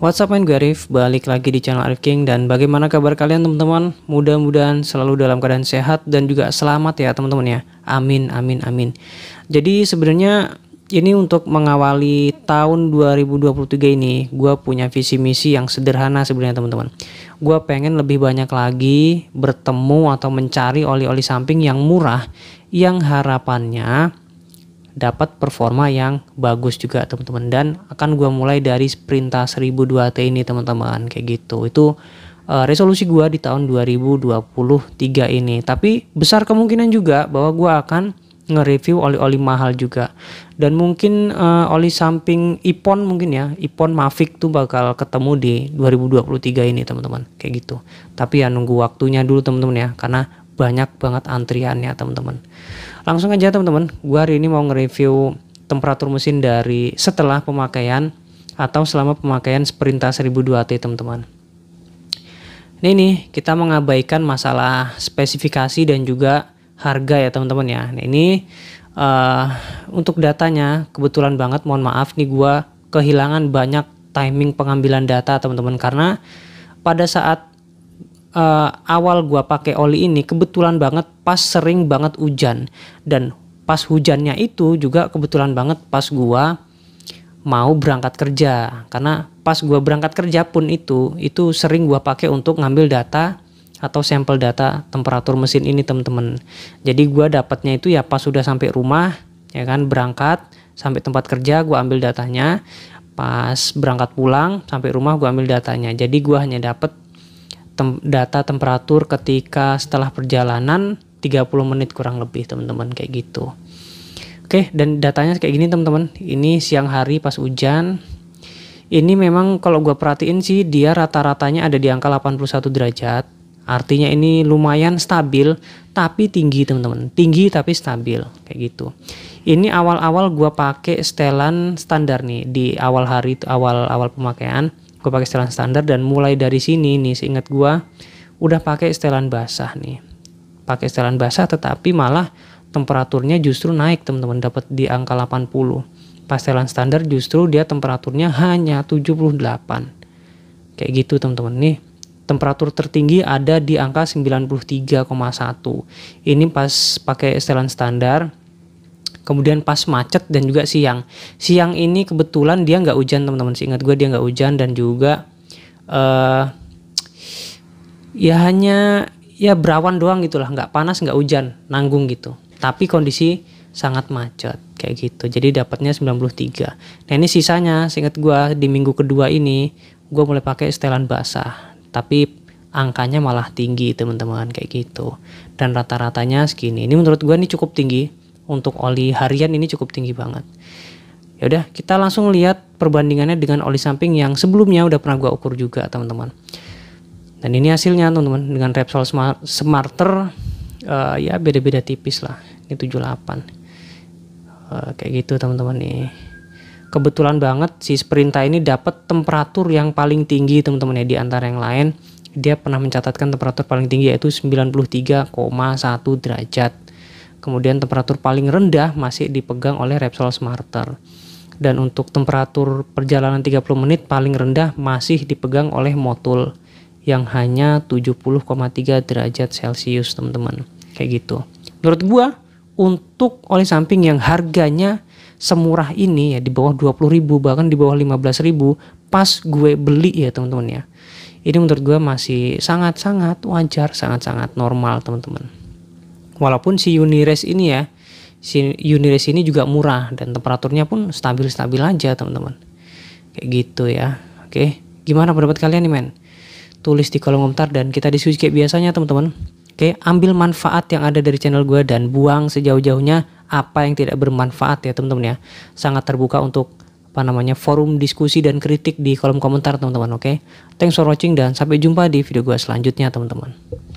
WhatsApp main gue Arif, balik lagi di channel Arif King dan bagaimana kabar kalian teman-teman? Mudah-mudahan selalu dalam keadaan sehat dan juga selamat ya teman-teman ya. Amin, amin, amin. Jadi sebenarnya ini untuk mengawali tahun 2023 ini, gue punya visi misi yang sederhana sebenarnya teman-teman. Gue pengen lebih banyak lagi bertemu atau mencari oli-oli samping yang murah, yang harapannya dapat performa yang bagus juga teman-teman dan akan gue mulai dari sprinta 1002T ini teman-teman kayak gitu itu uh, resolusi gue di tahun 2023 ini tapi besar kemungkinan juga bahwa gue akan nge-review oli-oli mahal juga dan mungkin uh, oli samping Ipon mungkin ya Ipon Mavic tuh bakal ketemu di 2023 ini teman-teman kayak gitu tapi ya nunggu waktunya dulu teman-teman ya karena banyak banget antriannya teman-teman. Langsung aja teman-teman, gue hari ini mau nge-review temperatur mesin dari setelah pemakaian atau selama pemakaian sprinter 1002T teman-teman. Ini nih, kita mengabaikan masalah spesifikasi dan juga harga ya teman-teman ya. Nah, ini uh, untuk datanya kebetulan banget mohon maaf nih gue kehilangan banyak timing pengambilan data teman-teman karena pada saat uh, awal gua pakai oli ini kebetulan banget pas sering banget hujan dan pas hujannya itu juga kebetulan banget pas gua mau berangkat kerja karena pas gua berangkat kerja pun itu itu sering gua pakai untuk ngambil data atau sampel data temperatur mesin ini temen-temen. Jadi gua dapatnya itu ya pas sudah sampai rumah ya kan berangkat sampai tempat kerja gua ambil datanya pas berangkat pulang sampai rumah gua ambil datanya. Jadi gua hanya dapat tem data temperatur ketika setelah perjalanan 30 menit kurang lebih teman-teman kayak gitu. Oke, dan datanya kayak gini teman-teman. Ini siang hari pas hujan. Ini memang kalau gue perhatiin sih dia rata-ratanya ada di angka 81 derajat. Artinya ini lumayan stabil tapi tinggi teman-teman. Tinggi tapi stabil kayak gitu. Ini awal-awal gue pakai setelan standar nih di awal hari awal-awal pemakaian gue pakai setelan standar dan mulai dari sini nih seingat gue udah pakai setelan basah nih pakai setelan basah tetapi malah temperaturnya justru naik teman-teman dapat di angka 80 pas setelan standar justru dia temperaturnya hanya 78 kayak gitu teman-teman nih temperatur tertinggi ada di angka 93,1 ini pas pakai setelan standar kemudian pas macet dan juga siang siang ini kebetulan dia nggak hujan teman-teman sih ingat gue dia nggak hujan dan juga uh, ya hanya ya berawan doang gitulah nggak panas nggak hujan nanggung gitu tapi kondisi sangat macet kayak gitu jadi dapatnya 93 nah ini sisanya seingat gue di minggu kedua ini gue mulai pakai setelan basah tapi angkanya malah tinggi teman-teman kayak gitu dan rata-ratanya segini ini menurut gue ini cukup tinggi untuk oli harian ini cukup tinggi banget. Ya udah, kita langsung lihat perbandingannya dengan oli samping yang sebelumnya udah pernah gua ukur juga, teman-teman. Dan ini hasilnya, teman-teman, dengan Repsol Smart Smarter uh, ya beda-beda tipis lah. Ini 78. Uh, eh, kayak gitu, teman-teman nih. Kebetulan banget si Sprinta ini dapat temperatur yang paling tinggi, teman-teman ya di antara yang lain. Dia pernah mencatatkan temperatur paling tinggi yaitu 93,1 derajat Kemudian temperatur paling rendah masih dipegang oleh Repsol Smarter. Dan untuk temperatur perjalanan 30 menit paling rendah masih dipegang oleh Motul yang hanya 70,3 derajat Celcius, teman-teman. Kayak gitu. Menurut gua untuk oli samping yang harganya semurah ini ya di bawah 20.000 bahkan di bawah 15.000 pas gue beli ya teman-teman ya. Ini menurut gue masih sangat-sangat wajar, sangat-sangat normal teman-teman walaupun si Unires ini ya si Unires ini juga murah dan temperaturnya pun stabil-stabil aja teman-teman kayak gitu ya oke gimana pendapat kalian nih men tulis di kolom komentar dan kita diskusi kayak biasanya teman-teman Oke, ambil manfaat yang ada dari channel gue dan buang sejauh-jauhnya apa yang tidak bermanfaat ya teman-teman ya. Sangat terbuka untuk apa namanya forum diskusi dan kritik di kolom komentar teman-teman. Oke, thanks for watching dan sampai jumpa di video gue selanjutnya teman-teman.